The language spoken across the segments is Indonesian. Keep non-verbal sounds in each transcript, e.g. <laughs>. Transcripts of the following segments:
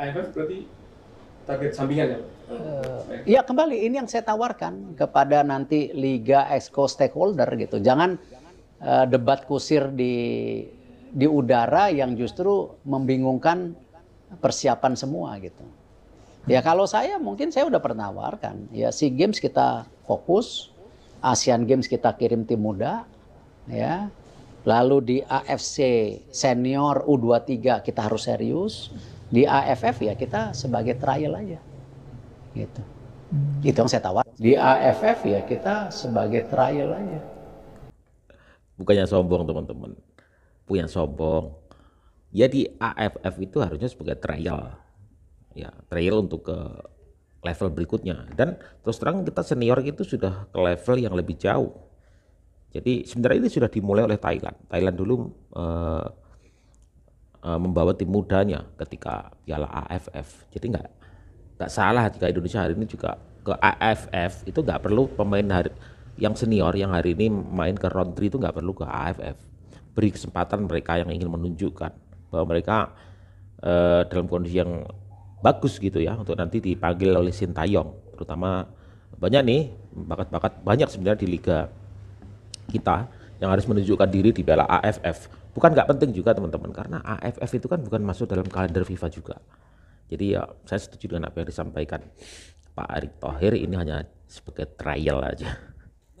IMF berarti target sampingan ya? Uh, ya kembali ini yang saya tawarkan kepada nanti liga exco stakeholder gitu. Jangan uh, debat kusir di di udara yang justru membingungkan persiapan semua gitu. Ya kalau saya mungkin saya udah pernah tawarkan. Ya SEA Games kita fokus, Asian Games kita kirim tim muda, ya. Lalu di AFC senior U23 kita harus serius. Di AFF ya kita sebagai trial aja. Gitu. Hmm. Itu yang saya tawar. Di AFF ya kita sebagai trial aja. Bukannya sombong teman-teman. Punya sombong. Ya di AFF itu harusnya sebagai trial. Ya, trial untuk ke level berikutnya. Dan terus terang kita senior itu sudah ke level yang lebih jauh. Jadi sebenarnya ini sudah dimulai oleh Thailand. Thailand dulu eh, Eh, membawa tim mudanya ketika Piala AFF. Jadi nggak nggak salah jika Indonesia hari ini juga ke AFF itu nggak perlu pemain hari yang senior yang hari ini main ke round 3 itu nggak perlu ke AFF. Beri kesempatan mereka yang ingin menunjukkan bahwa mereka uh, dalam kondisi yang bagus gitu ya untuk nanti dipanggil oleh Sintayong terutama banyak nih bakat-bakat banyak sebenarnya di liga kita yang harus menunjukkan diri di Piala AFF bukan nggak penting juga teman-teman karena AFF itu kan bukan masuk dalam kalender FIFA juga jadi ya saya setuju dengan apa yang disampaikan Pak Erick Thohir ini hanya sebagai trial aja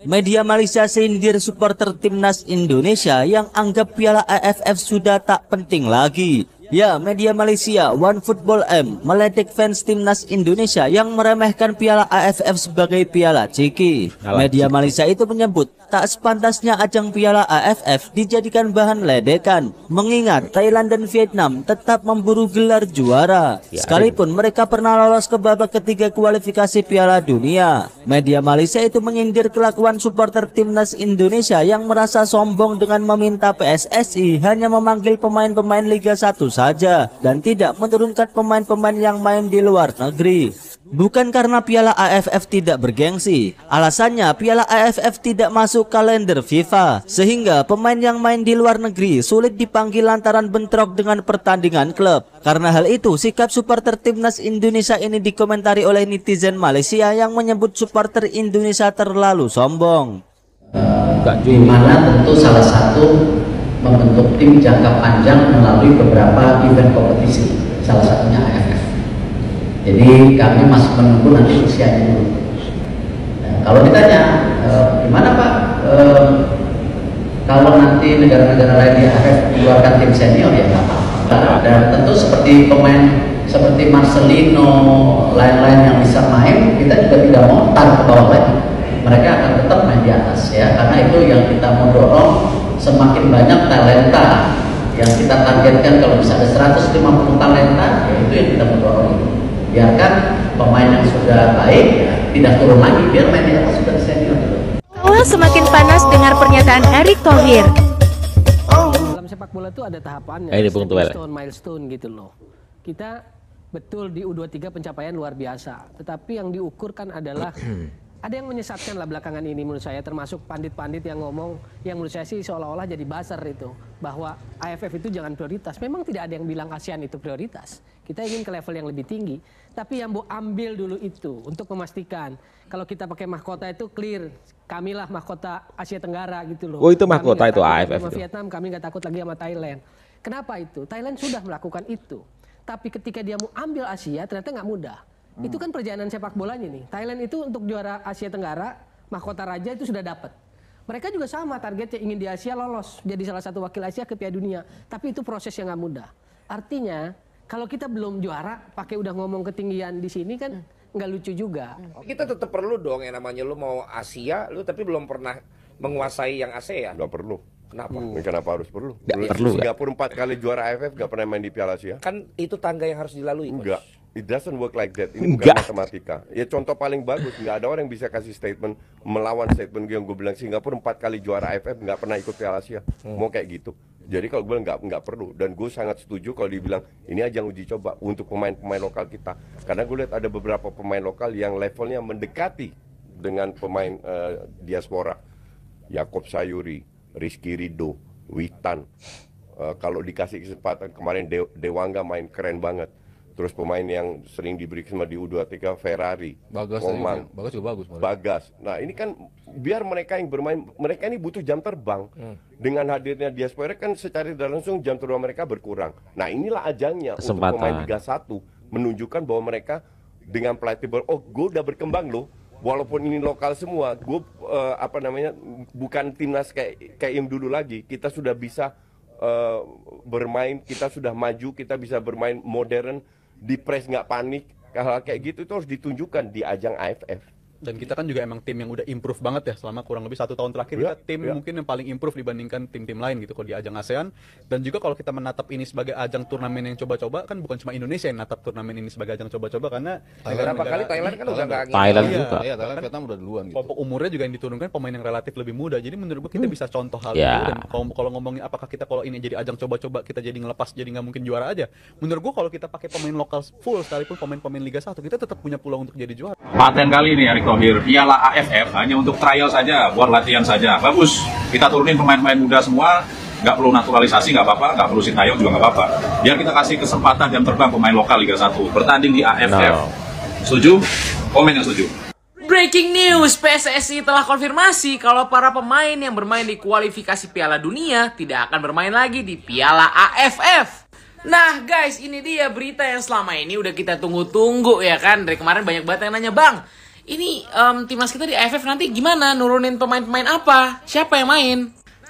Media Malaysia sindir supporter timnas Indonesia yang anggap piala AFF sudah tak penting lagi. Ya, media Malaysia, One Football M, meledek fans timnas Indonesia yang meremehkan piala AFF sebagai piala ciki. Media Malaysia itu menyebut, tak sepantasnya ajang piala AFF dijadikan bahan ledekan, mengingat Thailand dan Vietnam tetap memburu gelar juara. Ya, Sekalipun mereka pernah lolos ke babak ketiga kualifikasi piala dunia. Media Malaysia itu menyindir kelakuan supporter timnas Indonesia yang merasa sombong dengan meminta PSSI hanya memanggil pemain-pemain Liga 1 saja dan tidak menurunkan pemain-pemain yang main di luar negeri. Bukan karena piala AFF tidak bergengsi, alasannya piala AFF tidak masuk kalender FIFA, sehingga pemain yang main di luar negeri sulit dipanggil lantaran bentrok dengan pertandingan klub. Karena hal itu, sikap supporter timnas Indonesia ini dikomentari oleh netizen Malaysia yang menyebut supporter Indonesia terlalu sombong. Dimana tentu salah satu membentuk tim jangka panjang melalui beberapa event kompetisi salah satunya AFF jadi kami masih menunggu nanti usianya dulu nah, kalau ditanya e, gimana Pak e, kalau nanti negara-negara lain di AFF keluarkan tim senior ya nggak apa-apa dan tentu seperti pemain seperti Marcelino lain-lain yang bisa main kita juga tidak mau tarik ke bawah lagi mereka akan tetap main di atas ya karena itu yang kita mau dorong semakin banyak talenta yang kita targetkan kalau bisa ada 150 talenta ya itu yang kita mendorong biarkan pemain yang sudah baik ya, tidak turun lagi biar main di atas sudah senior Allah semakin panas dengar pernyataan Erick Thohir dalam sepak bola itu ada tahapannya milestone milestone gitu loh kita betul di U23 pencapaian luar biasa tetapi yang diukur kan adalah ada yang menyesatkan lah belakangan ini menurut saya termasuk pandit-pandit yang ngomong yang menurut saya sih seolah-olah jadi buzzer itu bahwa AFF itu jangan prioritas memang tidak ada yang bilang ASEAN itu prioritas kita ingin ke level yang lebih tinggi tapi yang Bu ambil dulu itu untuk memastikan kalau kita pakai mahkota itu clear kamilah mahkota Asia Tenggara gitu loh oh itu mahkota itu AFF itu. Vietnam kami nggak takut lagi sama Thailand kenapa itu Thailand sudah melakukan itu tapi ketika dia mau ambil Asia ternyata nggak mudah Hmm. Itu kan perjalanan sepak bolanya nih. Thailand itu untuk juara Asia Tenggara, mahkota raja itu sudah dapat. Mereka juga sama targetnya ingin di Asia lolos jadi salah satu wakil Asia ke Piala Dunia. Tapi itu proses yang nggak mudah. Artinya kalau kita belum juara, pakai udah ngomong ketinggian di sini kan hmm. nggak hmm. lucu juga. Hmm. Kita tetap perlu dong yang namanya lu mau Asia, lu tapi belum pernah menguasai yang ASEAN. nggak perlu. Kenapa? Hmm. kenapa harus perlu? Gak perlu. Singapura empat kali juara AFF nggak pernah main di Piala Asia. Kan itu tangga yang harus dilalui. Enggak. Coach. It doesn't work like that. Ini bukan matematika. Ya contoh paling bagus, nggak ada orang yang bisa kasih statement melawan statement gue yang gue bilang Singapura empat kali juara AFF nggak pernah ikut Piala Asia. Hmm. Mau kayak gitu. Jadi kalau gue bilang nggak nggak perlu. Dan gue sangat setuju kalau dibilang ini ajang uji coba untuk pemain-pemain lokal kita. Karena gue lihat ada beberapa pemain lokal yang levelnya mendekati dengan pemain uh, diaspora. Yakob Sayuri, Rizky Rido, Witan. Uh, kalau dikasih kesempatan kemarin De Dewangga main keren banget Terus pemain yang sering diberi sama di U23 Ferrari, Bagas, Komang, ya. bagus, juga bagus. Bagas. Nah ini kan biar mereka yang bermain, mereka ini butuh jam terbang. Hmm. Dengan hadirnya diaspora kan secara tidak langsung jam terbang mereka berkurang. Nah inilah ajangnya untuk pemain Liga 1 menunjukkan bahwa mereka dengan pelatih ber, oh gue udah berkembang loh. Walaupun ini lokal semua, gue uh, apa namanya bukan timnas kayak kayak yang dulu lagi. Kita sudah bisa uh, bermain, kita sudah maju, kita bisa bermain modern di press nggak panik hal kayak gitu itu harus ditunjukkan di ajang AFF dan kita kan juga emang tim yang udah improve banget ya selama kurang lebih satu tahun terakhir yeah, kita tim yeah. mungkin yang paling improve dibandingkan tim-tim lain gitu kalau di ajang ASEAN dan juga kalau kita menatap ini sebagai ajang turnamen yang coba-coba kan bukan cuma Indonesia yang natap turnamen ini sebagai ajang coba-coba karena Thailand berapa kali Thailand kan udah udah gitu? Thailand iya, juga iya, Thailand Vietnam udah duluan gitu kelompok umurnya juga yang diturunkan pemain yang relatif lebih muda jadi menurut gue kita hmm. bisa contoh hal yeah. itu dan kalau, kalau ngomongin apakah kita kalau ini jadi ajang coba-coba kita jadi ngelepas jadi nggak mungkin juara aja menurut gue kalau kita pakai pemain lokal full sekalipun pemain-pemain Liga 1 kita tetap punya peluang untuk jadi juara paten kali ini Ariko Thohir Piala AFF hanya untuk trial saja, buat latihan saja. Bagus, kita turunin pemain-pemain muda semua, nggak perlu naturalisasi nggak apa-apa, nggak perlu Sintayong juga nggak apa-apa. Biar kita kasih kesempatan jam terbang pemain lokal Liga 1, bertanding di AFF. No. Nah. Setuju? Komen yang setuju. Breaking news, PSSI telah konfirmasi kalau para pemain yang bermain di kualifikasi Piala Dunia tidak akan bermain lagi di Piala AFF. Nah guys, ini dia berita yang selama ini udah kita tunggu-tunggu ya kan. Dari kemarin banyak banget yang nanya, Bang, ini um, timnas kita di AFF nanti gimana nurunin pemain-pemain apa? Siapa yang main?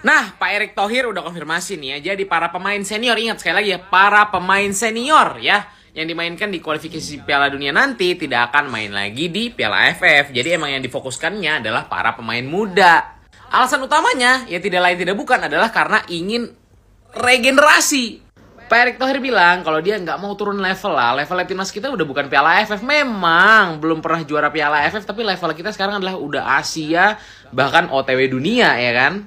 Nah, Pak Erick Thohir udah konfirmasi nih ya. Jadi para pemain senior ingat sekali lagi ya, para pemain senior ya yang dimainkan di kualifikasi Piala Dunia nanti tidak akan main lagi di Piala AFF. Jadi emang yang difokuskannya adalah para pemain muda. Alasan utamanya ya tidak lain tidak bukan adalah karena ingin regenerasi Pak Erick Thohir bilang kalau dia nggak mau turun level lah. Level timnas kita udah bukan Piala AFF memang belum pernah juara Piala AFF tapi level kita sekarang adalah udah Asia bahkan OTW dunia ya kan.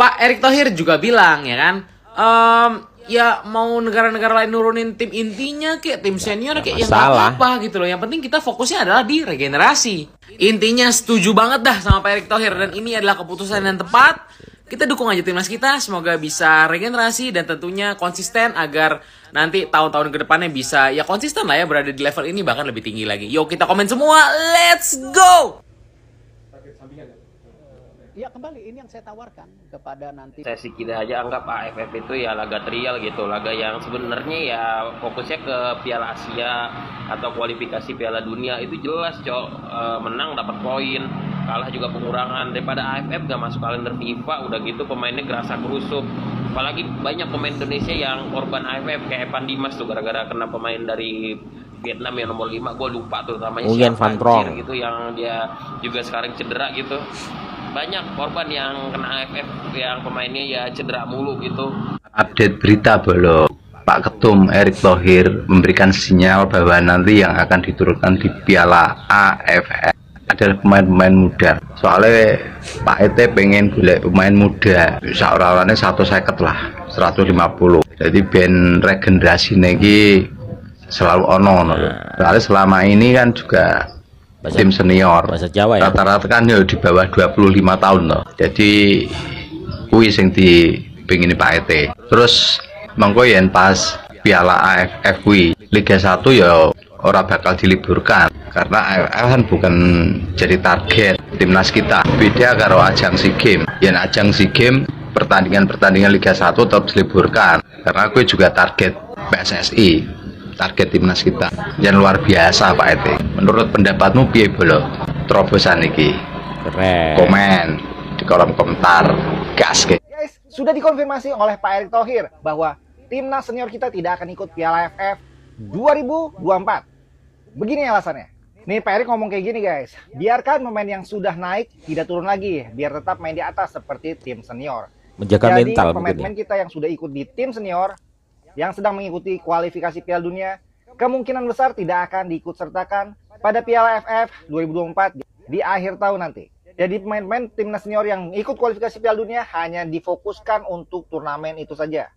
Pak Erick Thohir juga bilang ya kan. Um, ya mau negara-negara lain nurunin tim intinya kayak tim senior kayak yang apa-apa gitu loh. Yang penting kita fokusnya adalah di regenerasi. Intinya setuju banget dah sama Pak Erick Thohir dan ini adalah keputusan yang tepat kita dukung aja timnas kita semoga bisa regenerasi dan tentunya konsisten agar nanti tahun-tahun kedepannya bisa ya konsisten lah ya berada di level ini bahkan lebih tinggi lagi yuk kita komen semua let's go ya kembali ini yang saya tawarkan kepada nanti saya sih kira aja anggap AFF itu ya laga trial gitu laga yang sebenarnya ya fokusnya ke Piala Asia atau kualifikasi Piala Dunia itu jelas cok eh, menang dapat poin kalah juga pengurangan daripada AFF gak masuk kalender FIFA udah gitu pemainnya gerasa kerusuk apalagi banyak pemain Indonesia yang korban AFF kayak Evan Dimas tuh gara-gara kena pemain dari Vietnam yang nomor 5 gue lupa tuh namanya Nguyen siapa gitu yang dia juga sekarang cedera gitu banyak korban yang kena AFF yang pemainnya ya cedera mulu gitu update berita belum Pak Ketum Erick Thohir memberikan sinyal bahwa nanti yang akan diturunkan di Piala AFF adalah pemain-pemain muda soalnya Pak Et pengen gulai pemain muda seorang-orangnya satu seket lah 150 jadi band regenerasi ini selalu ono no. Nah. soalnya selama ini kan juga bahasa, tim senior ya? rata-rata ya rata kan ya di bawah 25 tahun loh jadi kuis yang di pengen Pak Et terus mengkoyen pas piala AFF kuih Liga 1 ya Orang bakal diliburkan karena AFF kan bukan jadi target timnas kita beda karo ajang SEA Games yang ajang SEA Games pertandingan-pertandingan Liga 1 tetap diliburkan karena gue juga target PSSI target timnas kita yang luar biasa Pak Ete menurut pendapatmu piye bolo terobosan ini keren komen di kolom komentar gas guys sudah dikonfirmasi oleh Pak Erick Thohir bahwa timnas senior kita tidak akan ikut Piala AFF 2024 Begini alasannya. Nih Pak Erick ngomong kayak gini guys, biarkan pemain yang sudah naik tidak turun lagi, biar tetap main di atas seperti tim senior. Menjaga Jadi, mental pemain-pemain ya. kita yang sudah ikut di tim senior, yang sedang mengikuti kualifikasi Piala Dunia, kemungkinan besar tidak akan diikut sertakan pada Piala FF 2024 di akhir tahun nanti. Jadi pemain-pemain timnas senior yang ikut kualifikasi Piala Dunia hanya difokuskan untuk turnamen itu saja.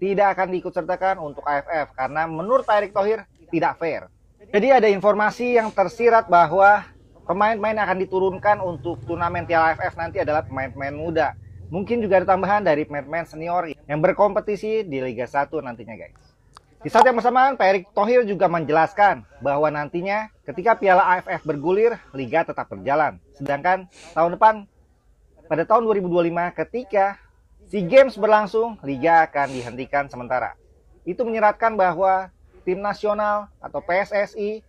Tidak akan diikut sertakan untuk AFF karena menurut Pak Erick Thohir tidak fair. Jadi ada informasi yang tersirat bahwa pemain-pemain akan diturunkan untuk turnamen Piala AFF nanti adalah pemain-pemain muda. Mungkin juga ada tambahan dari pemain-pemain senior yang berkompetisi di Liga 1 nantinya guys. Di saat yang bersamaan, Pak Erick Thohir juga menjelaskan bahwa nantinya ketika Piala AFF bergulir, Liga tetap berjalan. Sedangkan tahun depan, pada tahun 2025, ketika SEA Games berlangsung, Liga akan dihentikan sementara. Itu menyeratkan bahwa tim nasional atau PSSI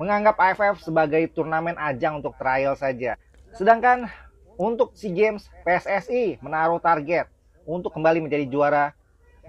menganggap AFF sebagai turnamen ajang untuk trial saja. Sedangkan untuk SEA Games, PSSI menaruh target untuk kembali menjadi juara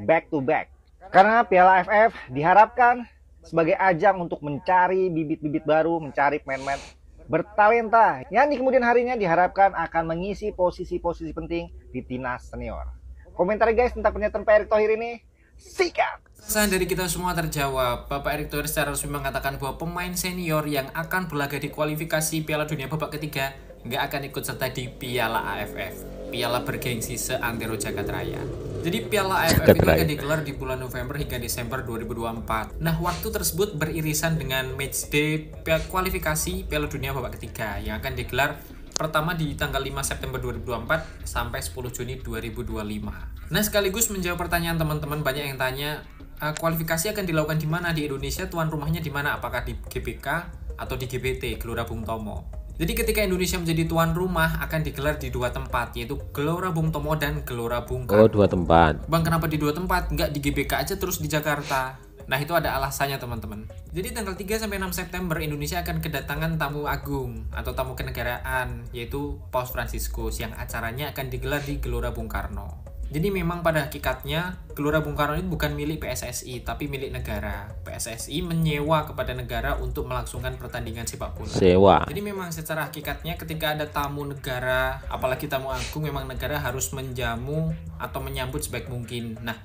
back to back. Karena Piala AFF diharapkan sebagai ajang untuk mencari bibit-bibit baru, mencari pemain-pemain bertalenta yang di kemudian harinya diharapkan akan mengisi posisi-posisi penting di timnas senior. Komentar guys tentang pernyataan Pak Erick Thohir ini Sikat! Pesan dari kita semua terjawab. Bapak Erick Thohir secara resmi mengatakan bahwa pemain senior yang akan berlaga di kualifikasi Piala Dunia babak ketiga nggak akan ikut serta di Piala AFF, Piala bergengsi seantero jagat raya. Jadi Piala AFF jagat itu akan digelar di bulan November hingga Desember 2024. Nah, waktu tersebut beririsan dengan matchday kualifikasi Piala Dunia babak ketiga yang akan digelar pertama di tanggal 5 September 2024 sampai 10 Juni 2025. Nah, sekaligus menjawab pertanyaan teman-teman banyak yang tanya, eh, kualifikasi akan dilakukan di mana di Indonesia, tuan rumahnya di mana? Apakah di GBK atau di GBT, Gelora Bung Tomo? Jadi ketika Indonesia menjadi tuan rumah akan digelar di dua tempat yaitu Gelora Bung Tomo dan Gelora Bung oh, Karno. Oh, dua tempat. Bang, kenapa di dua tempat? Enggak di GBK aja terus di Jakarta. Nah, itu ada alasannya, teman-teman. Jadi tanggal 3 sampai 6 September Indonesia akan kedatangan tamu agung atau tamu kenegaraan yaitu Paus Franciscus yang acaranya akan digelar di Gelora Bung Karno. Jadi memang pada hakikatnya Gelora Bung Karno itu bukan milik PSSI tapi milik negara. PSSI menyewa kepada negara untuk melangsungkan pertandingan sepak bola. Sewa. Jadi memang secara hakikatnya ketika ada tamu negara, apalagi tamu agung memang negara harus menjamu atau menyambut sebaik mungkin. Nah,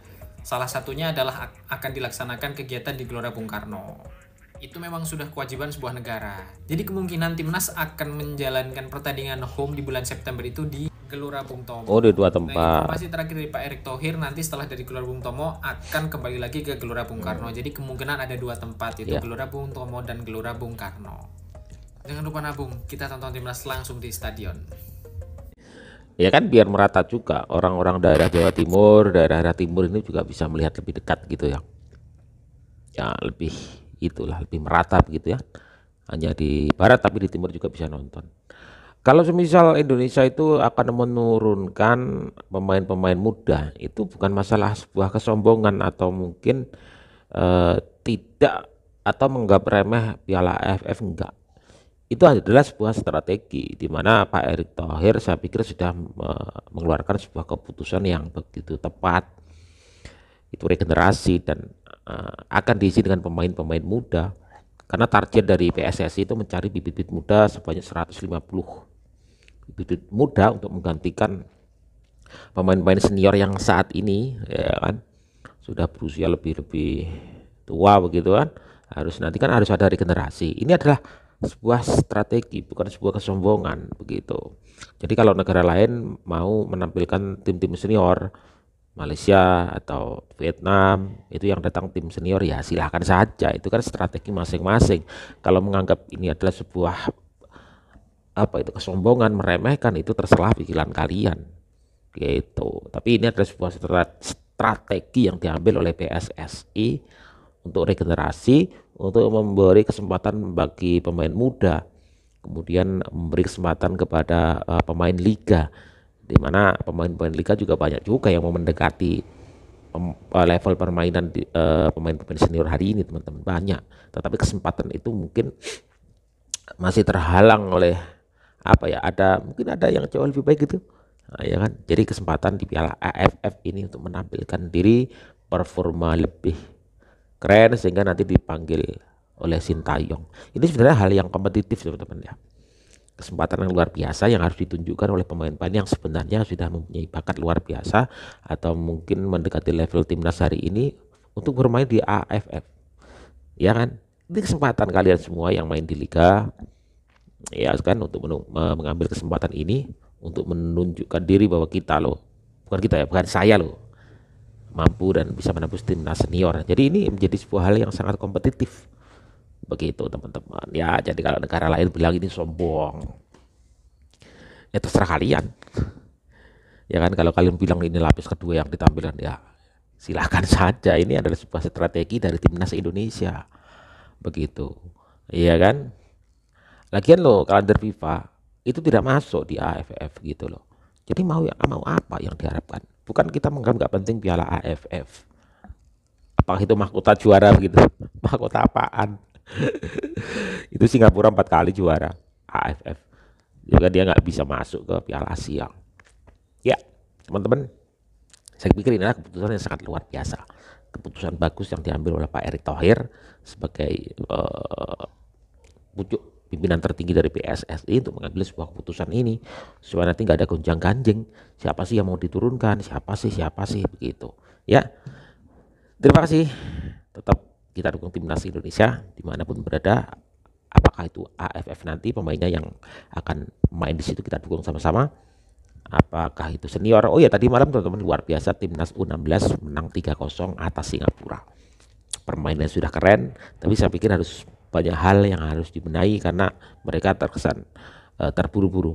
Salah satunya adalah akan dilaksanakan kegiatan di Gelora Bung Karno. Itu memang sudah kewajiban sebuah negara. Jadi kemungkinan timnas akan menjalankan pertandingan home di bulan September itu di Gelora Bung Tomo. Oh, di dua nah, tempat. Nah, informasi terakhir dari Pak Erick Thohir nanti setelah dari Gelora Bung Tomo akan kembali lagi ke Gelora Bung Karno. Hmm. Jadi kemungkinan ada dua tempat yaitu yeah. Gelora Bung Tomo dan Gelora Bung Karno. Jangan lupa nabung, kita tonton timnas langsung di stadion ya kan biar merata juga orang-orang daerah Jawa Timur daerah-daerah timur ini juga bisa melihat lebih dekat gitu ya ya lebih itulah lebih merata begitu ya hanya di barat tapi di timur juga bisa nonton kalau semisal Indonesia itu akan menurunkan pemain-pemain muda itu bukan masalah sebuah kesombongan atau mungkin eh, tidak atau menganggap remeh piala AFF enggak itu adalah sebuah strategi di mana Pak Erick Thohir saya pikir sudah mengeluarkan sebuah keputusan yang begitu tepat itu regenerasi dan uh, akan diisi dengan pemain-pemain muda karena target dari PSSI itu mencari bibit-bibit muda sebanyak 150 bibit muda untuk menggantikan pemain-pemain senior yang saat ini ya kan sudah berusia lebih-lebih tua begitu kan harus nanti kan harus ada regenerasi ini adalah sebuah strategi bukan sebuah kesombongan begitu. Jadi kalau negara lain mau menampilkan tim-tim senior Malaysia atau Vietnam itu yang datang tim senior ya silahkan saja itu kan strategi masing-masing. Kalau menganggap ini adalah sebuah apa itu kesombongan meremehkan itu terserah pikiran kalian gitu. Tapi ini adalah sebuah strategi yang diambil oleh PSSI untuk regenerasi untuk memberi kesempatan bagi pemain muda, kemudian memberi kesempatan kepada uh, pemain liga, di mana pemain-pemain liga juga banyak juga yang mau mendekati eh, level permainan di, eh, pemain-pemain senior hari ini, teman-teman banyak. Tetapi kesempatan itu mungkin masih terhalang oleh apa ya? Ada mungkin ada yang jauh lebih baik gitu. Nah, ya kan? Jadi kesempatan di Piala AFF ini untuk menampilkan diri performa lebih keren sehingga nanti dipanggil oleh Sintayong. Ini sebenarnya hal yang kompetitif teman-teman ya. Kesempatan yang luar biasa yang harus ditunjukkan oleh pemain-pemain yang sebenarnya sudah mempunyai bakat luar biasa atau mungkin mendekati level timnas hari ini untuk bermain di AFF. Ya kan? Ini kesempatan kalian semua yang main di liga ya kan untuk mengambil kesempatan ini untuk menunjukkan diri bahwa kita loh bukan kita ya bukan saya loh mampu dan bisa menembus timnas senior. Jadi ini menjadi sebuah hal yang sangat kompetitif. Begitu teman-teman. Ya, jadi kalau negara lain bilang ini sombong. Ya terserah kalian. ya kan kalau kalian bilang ini lapis kedua yang ditampilkan ya silahkan <laughs> saja. Ini adalah sebuah strategi dari timnas Indonesia. Begitu. Iya kan? Lagian loh kalender FIFA itu tidak masuk di AFF gitu loh. Jadi mau yang mau apa yang diharapkan? bukan kita menganggap nggak penting piala AFF apakah itu mahkota juara begitu <laughs> mahkota apaan <laughs> itu Singapura empat kali juara AFF juga dia nggak bisa masuk ke Piala Asia ya teman-teman saya pikir ini adalah keputusan yang sangat luar biasa keputusan bagus yang diambil oleh Pak Erick Thohir sebagai uh, pucuk pimpinan tertinggi dari PSSI untuk mengambil sebuah keputusan ini supaya nanti nggak ada gonjang ganjing siapa sih yang mau diturunkan siapa sih siapa sih begitu ya terima kasih tetap kita dukung timnas Indonesia dimanapun berada apakah itu AFF nanti pemainnya yang akan main di situ kita dukung sama-sama apakah itu senior oh ya tadi malam teman-teman luar biasa timnas U16 menang 3-0 atas Singapura permainannya sudah keren tapi saya pikir harus banyak hal yang harus dibenahi karena mereka terkesan e, terburu-buru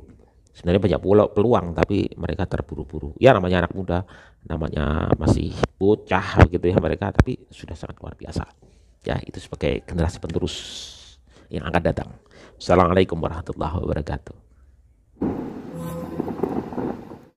sebenarnya banyak pulau peluang tapi mereka terburu-buru ya namanya anak muda namanya masih bocah begitu ya mereka tapi sudah sangat luar biasa ya itu sebagai generasi penerus yang akan datang Assalamualaikum warahmatullahi wabarakatuh